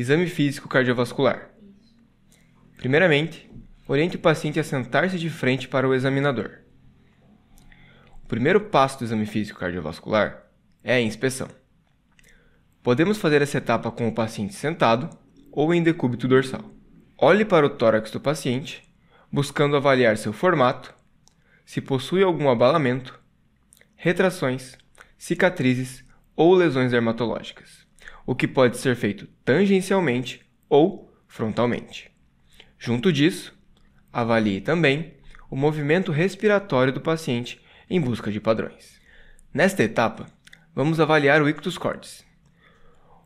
Exame físico cardiovascular. Primeiramente, oriente o paciente a sentar-se de frente para o examinador. O primeiro passo do exame físico cardiovascular é a inspeção. Podemos fazer essa etapa com o paciente sentado ou em decúbito dorsal. Olhe para o tórax do paciente, buscando avaliar seu formato, se possui algum abalamento, retrações, cicatrizes ou lesões dermatológicas o que pode ser feito tangencialmente ou frontalmente. Junto disso, avalie também o movimento respiratório do paciente em busca de padrões. Nesta etapa, vamos avaliar o ictus cordis,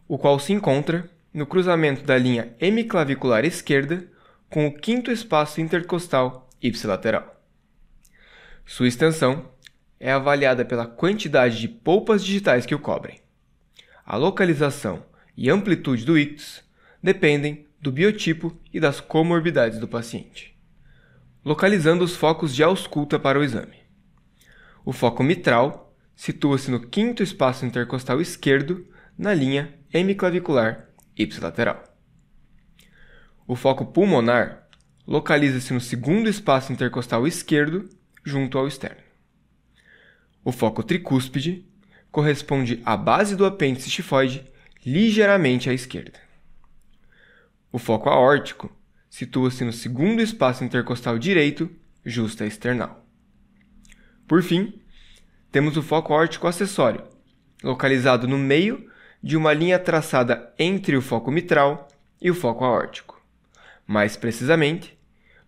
o qual se encontra no cruzamento da linha hemiclavicular esquerda com o quinto espaço intercostal ipsilateral. Sua extensão é avaliada pela quantidade de polpas digitais que o cobrem a localização e amplitude do ictus dependem do biotipo e das comorbidades do paciente. Localizando os focos de ausculta para o exame. O foco mitral situa-se no quinto espaço intercostal esquerdo, na linha hemiclavicular ipsilateral. O foco pulmonar localiza-se no segundo espaço intercostal esquerdo, junto ao externo. O foco tricúspide corresponde à base do apêndice tifoide, ligeiramente à esquerda. O foco aórtico situa-se no segundo espaço intercostal direito, justa external. Por fim, temos o foco aórtico acessório, localizado no meio de uma linha traçada entre o foco mitral e o foco aórtico. Mais precisamente,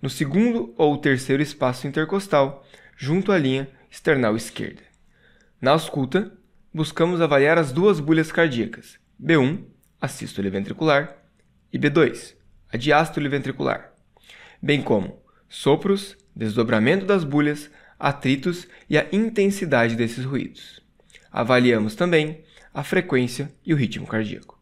no segundo ou terceiro espaço intercostal, junto à linha external esquerda. Na ausculta, buscamos avaliar as duas bolhas cardíacas, B1, a sístole ventricular, e B2, a diástole ventricular, bem como sopros, desdobramento das bolhas, atritos e a intensidade desses ruídos. Avaliamos também a frequência e o ritmo cardíaco.